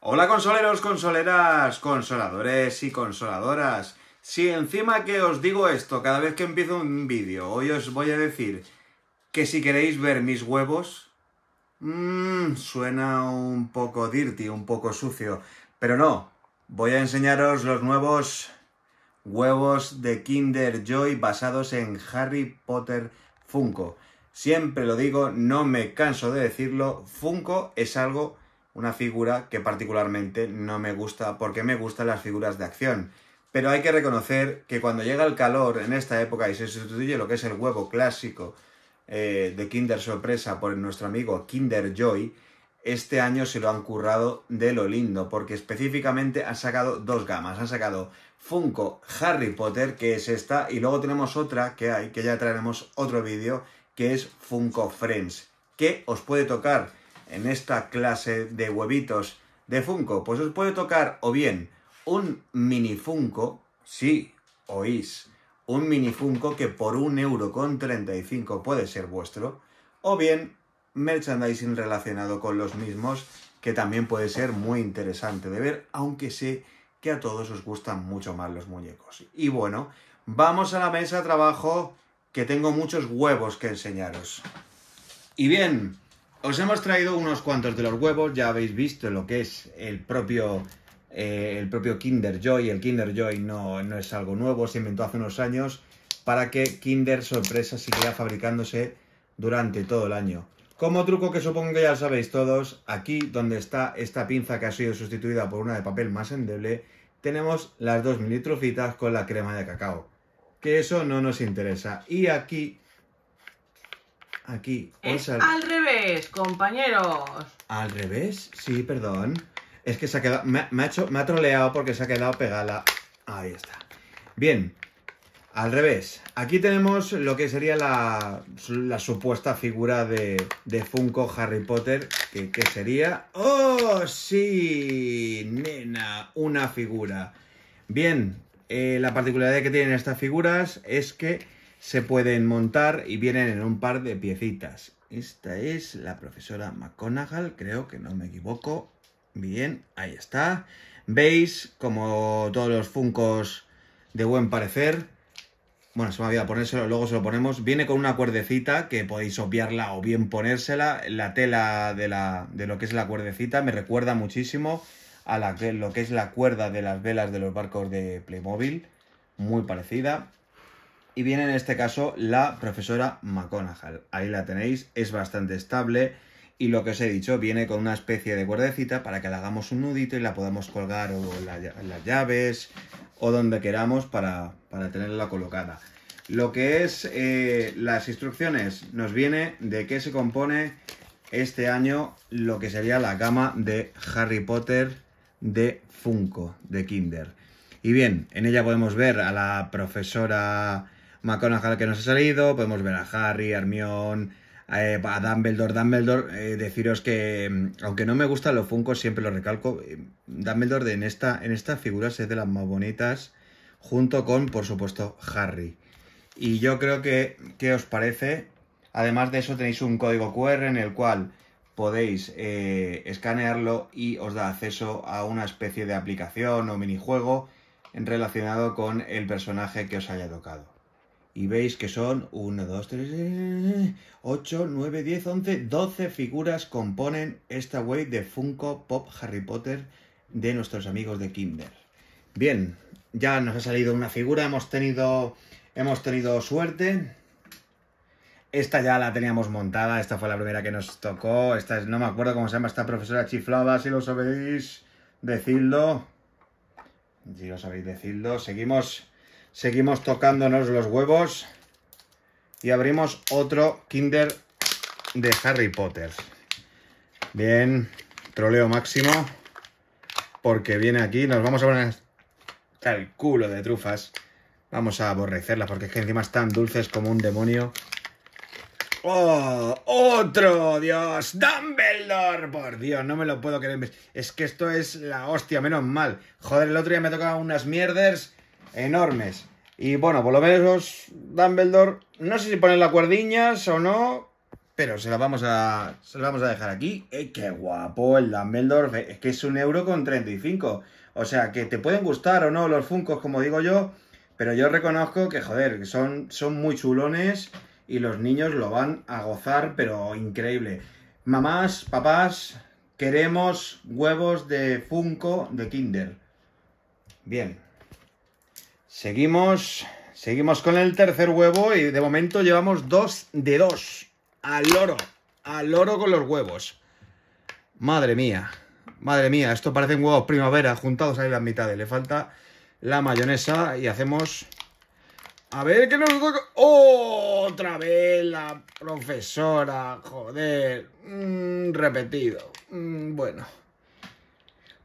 Hola consoleros, consoleras, consoladores y consoladoras. Si encima que os digo esto cada vez que empiezo un vídeo, hoy os voy a decir que si queréis ver mis huevos... Mmm, suena un poco dirty, un poco sucio, pero no. Voy a enseñaros los nuevos huevos de Kinder Joy basados en Harry Potter Funko. Siempre lo digo, no me canso de decirlo, Funko es algo una figura que particularmente no me gusta porque me gustan las figuras de acción. Pero hay que reconocer que cuando llega el calor en esta época y se sustituye lo que es el huevo clásico eh, de Kinder Sorpresa por nuestro amigo Kinder Joy, este año se lo han currado de lo lindo, porque específicamente han sacado dos gamas. Han sacado Funko Harry Potter, que es esta, y luego tenemos otra que hay, que ya traeremos otro vídeo, que es Funko Friends, que os puede tocar en esta clase de huevitos de Funko? Pues os puede tocar o bien un mini Funko, sí, oís, un mini Funko que por un euro con puede ser vuestro, o bien merchandising relacionado con los mismos, que también puede ser muy interesante de ver, aunque sé que a todos os gustan mucho más los muñecos. Y bueno, vamos a la mesa de trabajo, que tengo muchos huevos que enseñaros. Y bien, os hemos traído unos cuantos de los huevos, ya habéis visto lo que es el propio, eh, el propio Kinder Joy. El Kinder Joy no, no es algo nuevo, se inventó hace unos años para que Kinder Sorpresa siguiera fabricándose durante todo el año. Como truco que supongo que ya lo sabéis todos, aquí donde está esta pinza que ha sido sustituida por una de papel más endeble, tenemos las dos militrufitas con la crema de cacao. Que eso no nos interesa. Y aquí Aquí. al... revés, compañeros. ¿Al revés? Sí, perdón. Es que se ha quedado... Me, ha troleado porque se ha quedado pegada. Ahí está. Bien. Al revés. Aquí tenemos lo que sería la, supuesta figura de, de, Funko Harry Potter. Que, sería... ¡Oh, sí! Nena, una figura. Bien. Eh, la particularidad que tienen estas figuras es que se pueden montar y vienen en un par de piecitas. Esta es la profesora McConagall, creo que no me equivoco. Bien, ahí está. Veis, como todos los funcos de buen parecer, bueno, se me había ponérselo, luego se lo ponemos. Viene con una cuerdecita que podéis obviarla o bien ponérsela. La tela de, la, de lo que es la cuerdecita me recuerda muchísimo a la, lo que es la cuerda de las velas de los barcos de Playmobil. Muy parecida y viene en este caso la profesora McConaughey. Ahí la tenéis, es bastante estable y lo que os he dicho, viene con una especie de cuerdecita para que la hagamos un nudito y la podamos colgar o las llaves o donde queramos para, tenerla colocada. Lo que es eh, las instrucciones nos viene de qué se compone este año lo que sería la gama de Harry Potter de Funko, de Kinder. Y bien, en ella podemos ver a la profesora McConaughey que nos ha salido, podemos ver a Harry, Hermione, eh, a Dumbledore. Dumbledore, eh, deciros que, mm, aunque no me gustan los Funkos, siempre lo recalco, eh, Dumbledore en, esta, en estas figuras es de las más bonitas, junto con, por supuesto, Harry. Y yo creo que, ¿qué os parece? Además de eso tenéis un código QR en el cual podéis escanearlo y os da acceso a una especie de aplicación o minijuego relacionado con el personaje que os haya tocado y veis que son 1, 2, 3, 8, 9, 10, 11, 12 figuras componen esta wave de Funko Pop Harry Potter de nuestros amigos de Kinder. Bien, ya nos ha salido una figura, hemos tenido, hemos tenido suerte. Esta ya la teníamos montada, esta fue la primera que nos tocó. Esta no me acuerdo cómo se llama esta profesora chiflada, si lo sabéis, decidlo. Si lo sabéis, decidlo. Seguimos Seguimos tocándonos los huevos y abrimos otro Kinder de Harry Potter. Bien, troleo máximo, porque viene aquí, nos vamos a poner culo de trufas. Vamos a aborrecerlas, porque es que encima están dulces como un demonio. ¡Oh! ¡Otro! ¡Dios! ¡Dumbledore! Por Dios, no me lo puedo creer. Es que esto es la hostia, menos mal. Joder, el otro día me tocaba unas mierdas enormes. Y bueno, por lo menos Dumbledore, no sé si ponen las cuerdiñas o no, pero se las vamos a, se las vamos a dejar aquí. Eh, ¡Qué guapo el Dumbledore! Es que es un euro con 35. O sea, que te pueden gustar o no los Funcos, como digo yo, pero yo reconozco que, joder, son, son muy chulones y los niños lo van a gozar, pero increíble. Mamás, papás, queremos huevos de Funko de Kinder. Bien. Seguimos, seguimos con el tercer huevo y de momento llevamos dos de dos. Al oro, al oro con los huevos. Madre mía, madre mía, esto parecen huevos primavera juntados ahí las mitades. Le falta la mayonesa y hacemos... A ver qué nos toca... ¡Oh! Otra vez la profesora, joder. Mm, repetido. Mm, bueno.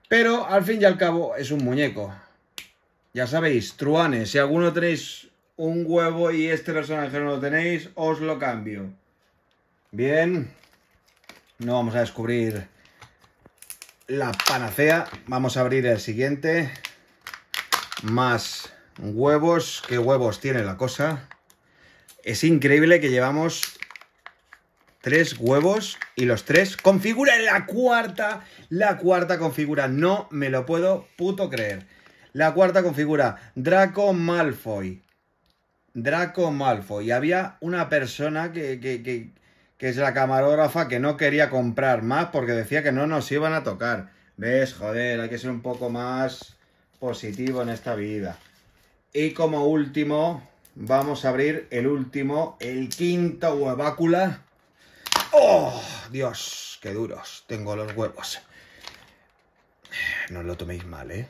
Pero al fin y al cabo es un muñeco ya sabéis, truanes, si alguno tenéis un huevo y este personaje no lo tenéis, os lo cambio. Bien. No vamos a descubrir la panacea. Vamos a abrir el siguiente. Más huevos. ¿Qué huevos tiene la cosa? Es increíble que llevamos tres huevos y los tres configuran la cuarta. La cuarta configura. No me lo puedo puto creer. La cuarta configura Draco Malfoy. Draco Malfoy. Y había una persona que, que, es la camarógrafa que no quería comprar más porque decía que no nos iban a tocar. ¿Ves? Joder, hay que ser un poco más positivo en esta vida. Y como último, vamos a abrir el último, el quinto huevácula. ¡Oh! Dios, qué duros tengo los huevos. No lo toméis mal, ¿eh?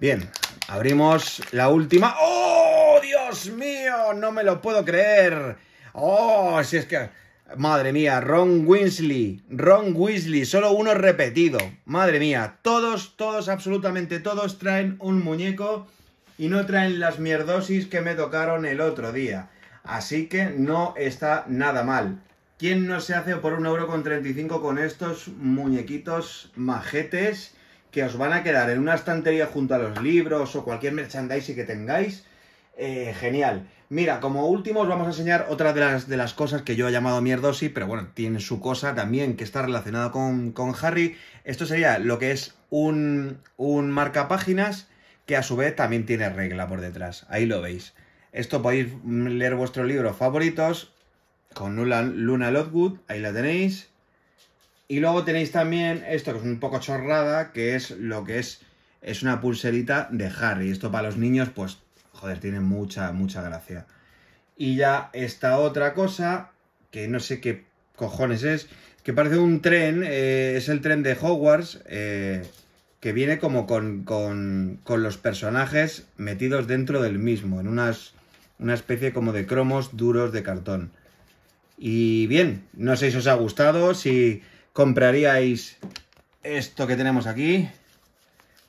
Bien, abrimos la última. ¡Oh, Dios mío! No me lo puedo creer. ¡Oh, si es que... Madre mía, Ron Winsley, Ron Weasley, solo uno repetido. Madre mía, todos, todos, absolutamente todos traen un muñeco y no traen las mierdosis que me tocaron el otro día. Así que no está nada mal. ¿Quién no se hace por un euro con 35 con estos muñequitos majetes? que os van a quedar en una estantería junto a los libros o cualquier merchandising que tengáis. Eh, genial. Mira, como último os vamos a enseñar otra de las, de las cosas que yo he llamado mierdosi, pero bueno, tiene su cosa también que está relacionada con, Harry. Esto sería lo que es un, un marca páginas que a su vez también tiene regla por detrás. Ahí lo veis. Esto podéis leer vuestros libros favoritos con Luna, Luna ahí la tenéis. Y luego tenéis también esto que es un poco chorrada, que es lo que es, es una pulserita de Harry. Esto para los niños, pues, joder, tiene mucha, mucha gracia. Y ya esta otra cosa, que no sé qué cojones es, que parece un tren, eh, es el tren de Hogwarts, eh, que viene como con, con, con, los personajes metidos dentro del mismo, en unas, una especie como de cromos duros de cartón. Y bien, no sé si os ha gustado, si compraríais esto que tenemos aquí,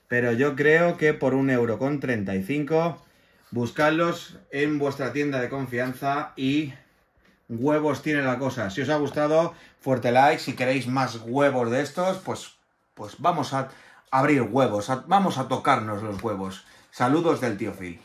pero yo creo que por un euro con 35, buscadlos en vuestra tienda de confianza y huevos tiene la cosa. Si os ha gustado, fuerte like. Si queréis más huevos de estos, pues, pues vamos a abrir huevos, vamos a tocarnos los huevos. Saludos del tío Phil.